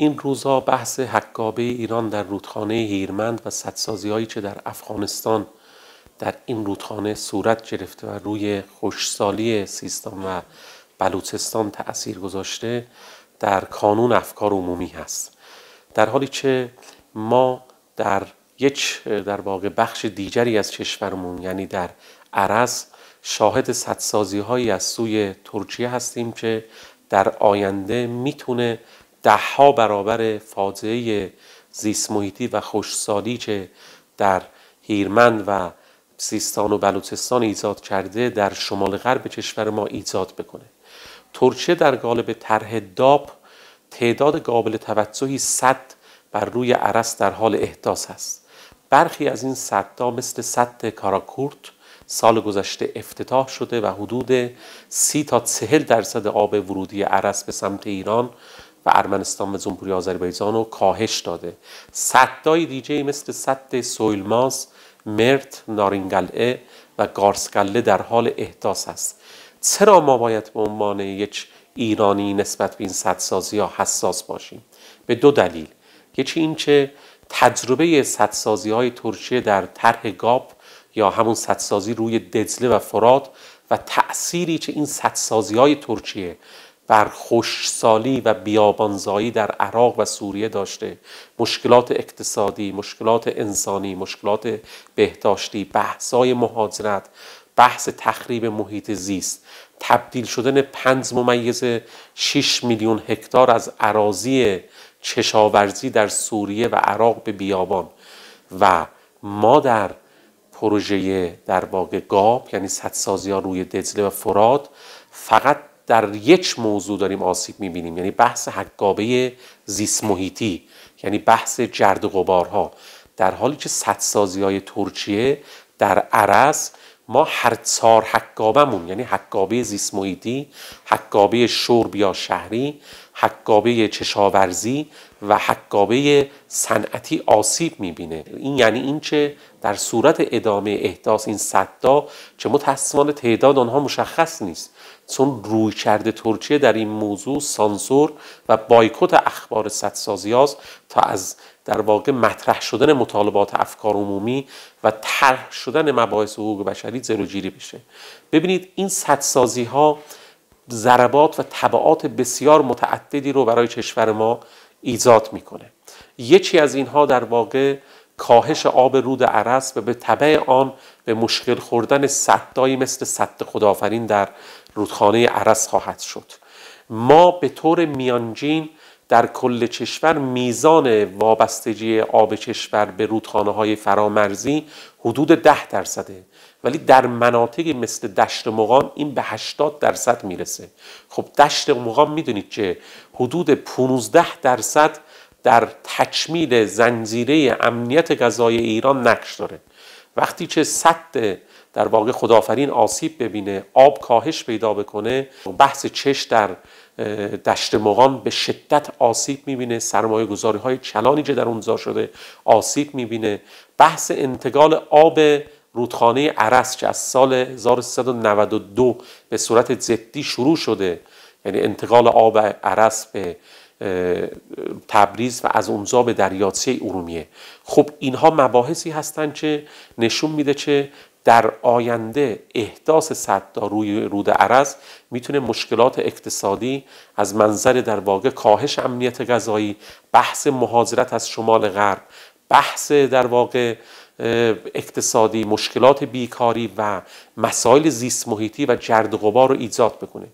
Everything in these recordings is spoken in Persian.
این روزها بحث حکابه ایران در رودخانه هیرمند و سدسازی هایی که در افغانستان در این رودخانه صورت گرفته و روی خوشسالی سیستان و بلوچستان تأثیر گذاشته در کانون افکار عمومی هست در حالی که ما در یک در واقع بخش دیگری از کشورمون یعنی در عرض شاهد سدسازی هایی از سوی ترکیه هستیم که در آینده میتونه ها برابر فاجعه زیست و خشکسالی که در هیرمند و سیستان و بلوچستان ایجاد کرده در شمال غرب کشور ما ایجاد بکنه ترچه در قالب طرح داب تعداد قابل توجهی صد بر روی عرس در حال احداث است برخی از این صدا مثل صد کاراکورت سال گذشته افتتاح شده و حدود سی تا چهل درصد آب ورودی عرس به سمت ایران و ارمنستان و جمهوری آذربایجان رو کاهش داده سدهای دیجی مثل سد سویلماس مرت نارینگلعه و گارسگله در حال احداث است چرا ما باید به عنوان یک ایرانی نسبت به این صدسازی ها حساس باشیم به دو دلیل یکی اینکه تجربه صدسازی های ترکیه در طرح گاب یا همون صدسازی روی دزله و فرات و تأثیری که این صدسازی های ترکیه بر خوشسالی و بیابانزایی در عراق و سوریه داشته مشکلات اقتصادی، مشکلات انسانی، مشکلات بهداشتی، بحثای مهاجرت، بحث تخریب محیط زیست تبدیل شدن 5 ممیز 6 میلیون هکتار از عراضی چشاورزی در سوریه و عراق به بیابان و ما در پروژه در واقع گاب یعنی سدسازی ها روی دجله و فراد فقط در یک موضوع داریم آسیب میبینیم یعنی بحث حقابه زیست یعنی بحث جرد غبارها در حالی که سدسازی های ترکیه در عرض ما هر چهار حقابمون یعنی حقابه زیست محیطی حقابه شرب یا شهری حقابه چشاورزی و حقابه صنعتی آسیب میبینه این یعنی این چه در صورت ادامه احداث این صدا چه متاسفانه تعداد آنها مشخص نیست چون روی کرده ترکیه در این موضوع سانسور و بایکوت اخبار سدسازی تا از در واقع مطرح شدن مطالبات افکار عمومی و طرح شدن مباحث حقوق بشری جلوگیری بشه ببینید این سدسازی ها ضربات و طبعات بسیار متعددی رو برای کشور ما ایجاد میکنه یکی از اینها در واقع کاهش آب رود عرس و به طبع آن به مشکل خوردن سدایی مثل سد خدافرین در رودخانه عرس خواهد شد ما به طور میانجین در کل کشور میزان وابستگی آب کشور به رودخانه های فرامرزی حدود ده درصده ولی در مناطقی مثل دشت مقام این به 80 درصد میرسه خب دشت مقام میدونید که حدود 15 درصد در تکمیل زنجیره امنیت غذای ایران نقش داره وقتی چه صد در واقع خدافرین آسیب ببینه آب کاهش پیدا بکنه بحث چش در دشت مغان به شدت آسیب میبینه سرمایه گذاری های چلانی که در اونجا شده آسیب میبینه بحث انتقال آب رودخانه عرس که از سال 1392 به صورت جدی شروع شده یعنی انتقال آب عرس به تبریز و از اونجا به دریاچه ارومیه خب اینها مباحثی هستند که نشون میده که در آینده احداث صد روی رود عرز میتونه مشکلات اقتصادی از منظر در واقع کاهش امنیت غذایی بحث مهاجرت از شمال غرب بحث در واقع اقتصادی مشکلات بیکاری و مسائل زیست محیطی و جرد غبار رو ایجاد بکنه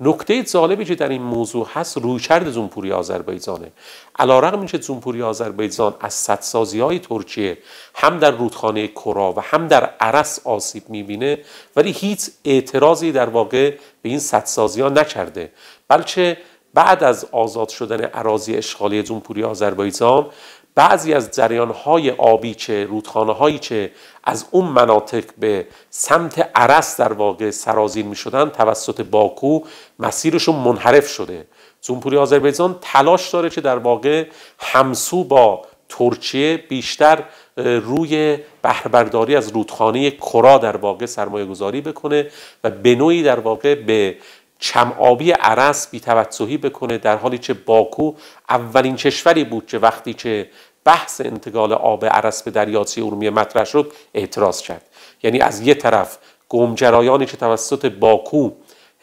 نکته جالبی که در این موضوع هست رویکرد جمهوری آذربایجانه علیرغم اینکه جمهوری آذربایجان از سدسازی های ترکیه هم در رودخانه کرا و هم در عرس آسیب میبینه ولی هیچ اعتراضی در واقع به این سدسازی ها نکرده بلکه بعد از آزاد شدن عراضی اشغالی جمهوری آذربایجان بعضی از های آبی چه رودخانه هایی چه از اون مناطق به سمت عرس در واقع سرازیر می شدن توسط باکو مسیرشون منحرف شده جمهوری آذربایجان تلاش داره که در واقع همسو با ترکیه بیشتر روی بهرهبرداری از رودخانه کرا در واقع سرمایه گذاری بکنه و به نوعی در واقع به چمعابی عرس بیتوجهی بکنه در حالی که باکو اولین کشوری بود که وقتی که بحث انتقال آب عرس به دریاچه ارومیه مطرح شد اعتراض کرد یعنی از یه طرف گمجرایانی که توسط باکو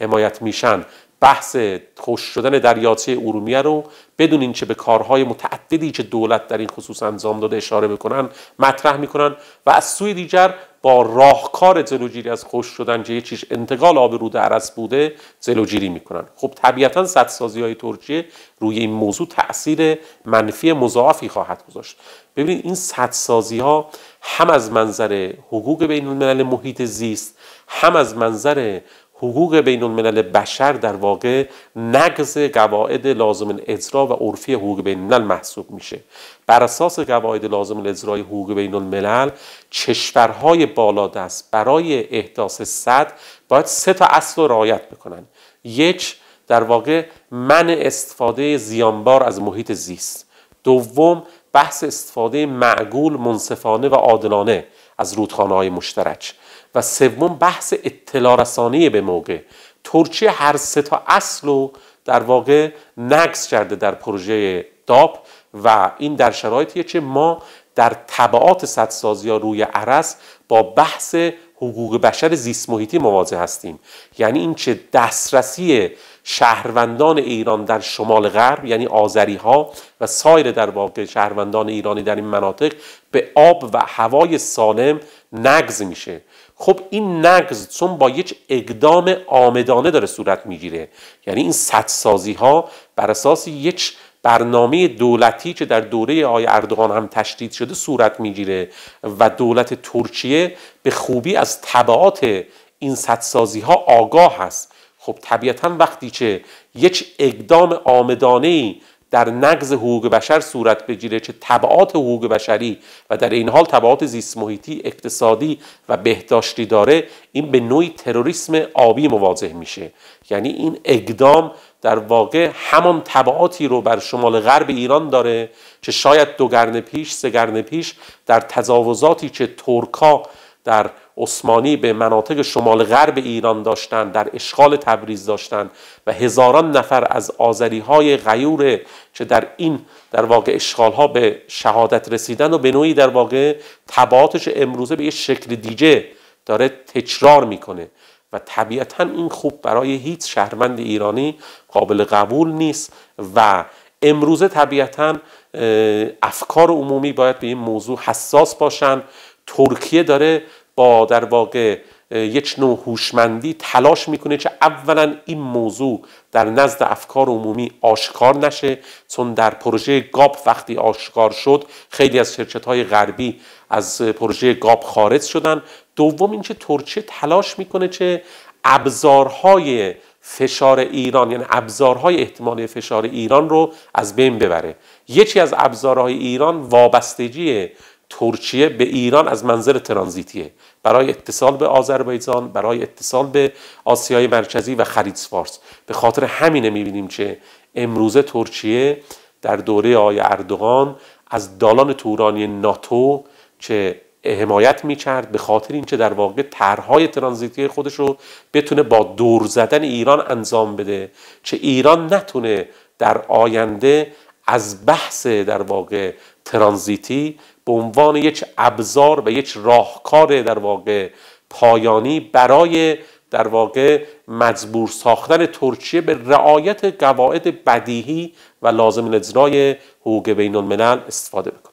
حمایت میشن بحث خوش شدن دریاچه ارومیه رو بدون اینکه به کارهای متعددی که دولت در این خصوص انجام داده اشاره بکنن مطرح میکنن و از سوی دیگر با راهکار جلوگیری از خوش شدن که چیش انتقال آب رود عرس بوده جلوگیری میکنن خب طبیعتا سازی های ترکیه روی این موضوع تاثیر منفی مضاعفی خواهد گذاشت ببینید این سازی ها هم از منظر حقوق بین الملل محیط زیست هم از منظر حقوق بین الملل بشر در واقع نقض قواعد لازم الاجرا و عرفی حقوق بین الملل محسوب میشه بر اساس قواعد لازم الاجرای حقوق بین الملل بالا بالادست برای احداث صد باید سه تا اصل رو رعایت بکنن یک در واقع من استفاده زیانبار از محیط زیست دوم بحث استفاده معقول منصفانه و عادلانه از رودخانه های مشترک و سوم بحث اطلاع رسانی به موقع ترچی هر سه تا اصل رو در واقع نقص کرده در پروژه داب و این در شرایطیه که ما در طبعات سدسازی ها روی عرض با بحث حقوق بشر زیست محیطی مواجه هستیم یعنی این چه دسترسی شهروندان ایران در شمال غرب یعنی آذری ها و سایر در واقع شهروندان ایرانی در این مناطق به آب و هوای سالم نگز میشه خب این نقض چون با یک اقدام آمدانه داره صورت میگیره یعنی این سدسازی ها بر اساس یک برنامه دولتی که در دوره آی اردوغان هم تشدید شده صورت میگیره و دولت ترکیه به خوبی از طبعات این سدسازی ها آگاه هست خب طبیعتا وقتی که یک اقدام آمدانه در نقض حقوق بشر صورت بگیره چه طبعات حقوق بشری و در این حال طبعات زیست محیطی اقتصادی و بهداشتی داره این به نوعی تروریسم آبی مواجه میشه یعنی این اقدام در واقع همان طبعاتی رو بر شمال غرب ایران داره که شاید دو قرن پیش سه قرن پیش در تجاوزاتی که ترکا در عثمانی به مناطق شمال غرب ایران داشتند در اشغال تبریز داشتند و هزاران نفر از آذری های غیور که در این در واقع اشغال ها به شهادت رسیدن و به نوعی در واقع تبعاتش امروزه به یه شکل دیجه داره تکرار میکنه و طبیعتا این خوب برای هیچ شهروند ایرانی قابل قبول نیست و امروزه طبیعتا افکار عمومی باید به این موضوع حساس باشن ترکیه داره با در واقع یک نوع هوشمندی تلاش میکنه که اولا این موضوع در نزد افکار عمومی آشکار نشه چون در پروژه گاب وقتی آشکار شد خیلی از شرکت های غربی از پروژه گاب خارج شدن دوم اینکه ترچه تلاش میکنه که ابزارهای فشار ایران یعنی ابزارهای احتمالی فشار ایران رو از بین ببره یکی از ابزارهای ایران وابستگی ترکیه به ایران از منظر ترانزیتیه برای اتصال به آذربایجان برای اتصال به آسیای مرکزی و خرید فارس به خاطر همینه میبینیم که امروزه ترکیه در دوره آی اردوغان از دالان تورانی ناتو که حمایت میکرد به خاطر اینکه در واقع طرحهای ترانزیتی خودش رو بتونه با دور زدن ایران انجام بده چه ایران نتونه در آینده از بحث در واقع ترانزیتی به عنوان یک ابزار و یک راهکار در واقع پایانی برای در واقع مجبور ساختن ترکیه به رعایت قواعد بدیهی و لازم الاجرای حقوق بین الملل استفاده بکنه